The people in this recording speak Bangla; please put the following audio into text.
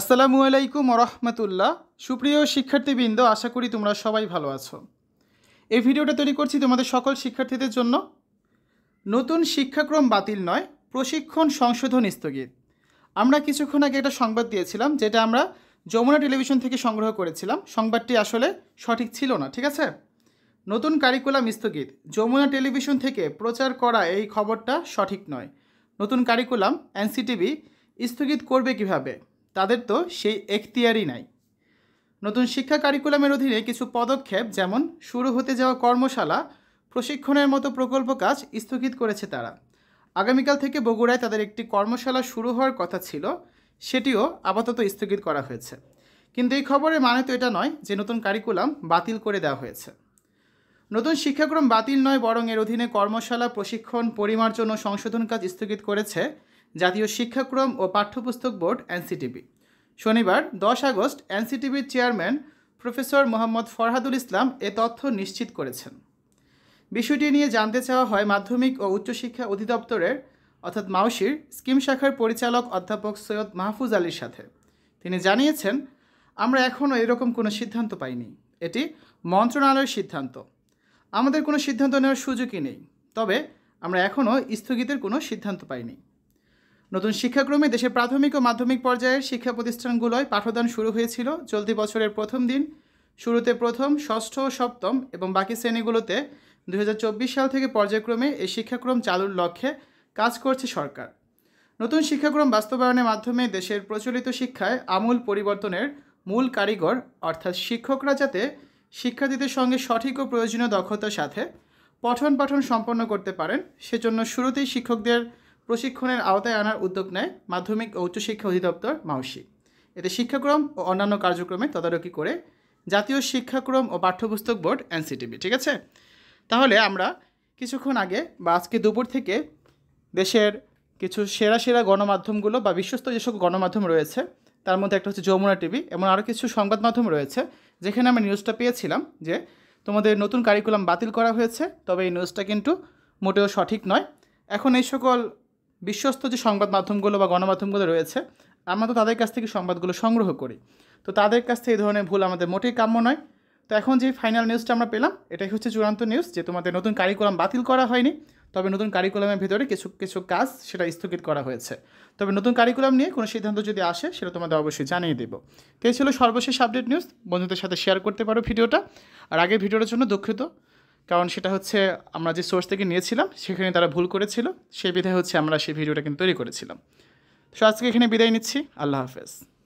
আসসালামু আলাইকুম রহমতুল্লাহ সুপ্রিয় শিক্ষার্থীবৃন্দ আশা করি তোমরা সবাই ভালো আছো এই ভিডিওটা তৈরি করছি তোমাদের সকল শিক্ষার্থীদের জন্য নতুন শিক্ষাক্রম বাতিল নয় প্রশিক্ষণ সংশোধন স্থগিত আমরা কিছুক্ষণ আগে একটা সংবাদ দিয়েছিলাম যেটা আমরা যমুনা টেলিভিশন থেকে সংগ্রহ করেছিলাম সংবাদটি আসলে সঠিক ছিল না ঠিক আছে নতুন কারিকুলাম স্থগিত যমুনা টেলিভিশন থেকে প্রচার করা এই খবরটা সঠিক নয় নতুন কারিকুলাম এনসিটিভি স্থগিত করবে কিভাবে তাদের তো সেই এখতিয়ারই নাই নতুন শিক্ষা কারিকুলামের অধীনে কিছু পদক্ষেপ যেমন শুরু হতে যাওয়া কর্মশালা প্রশিক্ষণের মতো প্রকল্প কাজ স্থগিত করেছে তারা আগামীকাল থেকে বগুড়ায় তাদের একটি কর্মশালা শুরু হওয়ার কথা ছিল সেটিও আপাতত স্থগিত করা হয়েছে কিন্তু এই খবরের মানে তো এটা নয় যে নতুন কারিকুলাম বাতিল করে দেওয়া হয়েছে নতুন শিক্ষাক্রম বাতিল নয় বরং এর অধীনে কর্মশালা প্রশিক্ষণ পরিমার্জন ও সংশোধন কাজ স্থগিত করেছে জাতীয় শিক্ষাক্রম ও পাঠ্যপুস্তক বোর্ড এনসিটিবি শনিবার দশ আগস্ট এনসিটিবির চেয়ারম্যান প্রফেসর মোহাম্মদ ফরহাদুল ইসলাম এ তথ্য নিশ্চিত করেছেন বিষয়টি নিয়ে জানতে চাওয়া হয় মাধ্যমিক ও উচ্চশিক্ষা অধিদপ্তরের অর্থাৎ মাউসির স্কিম শাখার পরিচালক অধ্যাপক সৈয়দ মাহফুজ আলীর সাথে তিনি জানিয়েছেন আমরা এখনও এরকম কোনো সিদ্ধান্ত পাইনি এটি মন্ত্রণালয়ের সিদ্ধান্ত আমাদের কোনো সিদ্ধান্ত নেওয়ার সুযোগই নেই তবে আমরা এখনও স্থগিতের কোনো সিদ্ধান্ত পাইনি নতুন শিক্ষাক্রমে দেশের প্রাথমিক ও মাধ্যমিক পর্যায়ের শিক্ষা প্রতিষ্ঠানগুলোয় পাঠদান শুরু হয়েছিল চলতি বছরের প্রথম দিন শুরুতে প্রথম ষষ্ঠ ও সপ্তম এবং বাকি শ্রেণীগুলোতে দু সাল থেকে পর্যায়ক্রমে এই শিক্ষাক্রম চালুর লক্ষ্যে কাজ করছে সরকার নতুন শিক্ষাক্রম বাস্তবায়নের মাধ্যমে দেশের প্রচলিত শিক্ষায় আমূল পরিবর্তনের মূল কারিগর অর্থাৎ শিক্ষকরা যাতে শিক্ষার্থীদের সঙ্গে সঠিক ও প্রয়োজনীয় দক্ষতার সাথে পঠন পাঠন সম্পন্ন করতে পারেন সেজন্য শুরুতেই শিক্ষকদের প্রশিক্ষণের আওতায় আনার উদ্যোগ নেয় মাধ্যমিক ও উচ্চশিক্ষা অধিদপ্তর মাউসি এতে শিক্ষাক্রম ও অন্যান্য কার্যক্রমে তদারকি করে জাতীয় শিক্ষাক্রম ও পাঠ্যপুস্তক বোর্ড এনসিটিভি ঠিক আছে তাহলে আমরা কিছুক্ষণ আগে বা আজকে দুপুর থেকে দেশের কিছু সেরা সেরা গণমাধ্যমগুলো বা বিশ্বস্ত যেসব গণমাধ্যম রয়েছে তার মধ্যে একটা হচ্ছে যমুনা টিভি এমন আরও কিছু সংবাদ মাধ্যম রয়েছে যেখানে আমি নিউজটা পেয়েছিলাম যে তোমাদের নতুন কারিকুলাম বাতিল করা হয়েছে তবে এই নিউজটা কিন্তু মোটেও সঠিক নয় এখন এই সকল বিশ্বস্ত যে সংবাদ মাধ্যমগুলো বা গণমাধ্যমগুলো রয়েছে আমরা তো তাদের কাছ থেকে সংবাদগুলো সংগ্রহ করি তো তাদের কাছ থেকে এই ধরনের ভুল আমাদের মোটেই কাম্য নয় তো এখন যে ফাইনাল নিউজটা আমরা পেলাম এটাই হচ্ছে চূড়ান্ত নিউজ যে তোমাদের নতুন কারিকুলাম বাতিল করা হয়নি তবে নতুন কারিকুলামের ভিতরে কিছু কিছু কাজ সেটা স্থগিত করা হয়েছে তবে নতুন কারিকুলাম নিয়ে কোনো সিদ্ধান্ত যদি আসে সেটা তোমাদের অবশ্যই জানিয়ে দেব তো এই ছিল সর্বশেষ আপডেট নিউজ বন্ধুদের সাথে শেয়ার করতে পারো ভিডিওটা আর আগের ভিডিওটার জন্য দুঃখিত কারণ সেটা হচ্ছে আমরা যে সোর্স থেকে নিয়েছিলাম সেখানে তারা ভুল করেছিল সেই বিধায় হচ্ছে আমরা সেই ভিডিওটা কিন্তু তৈরি করেছিলাম সো আজকে এখানে বিদায় নিচ্ছি আল্লাহ হাফেজ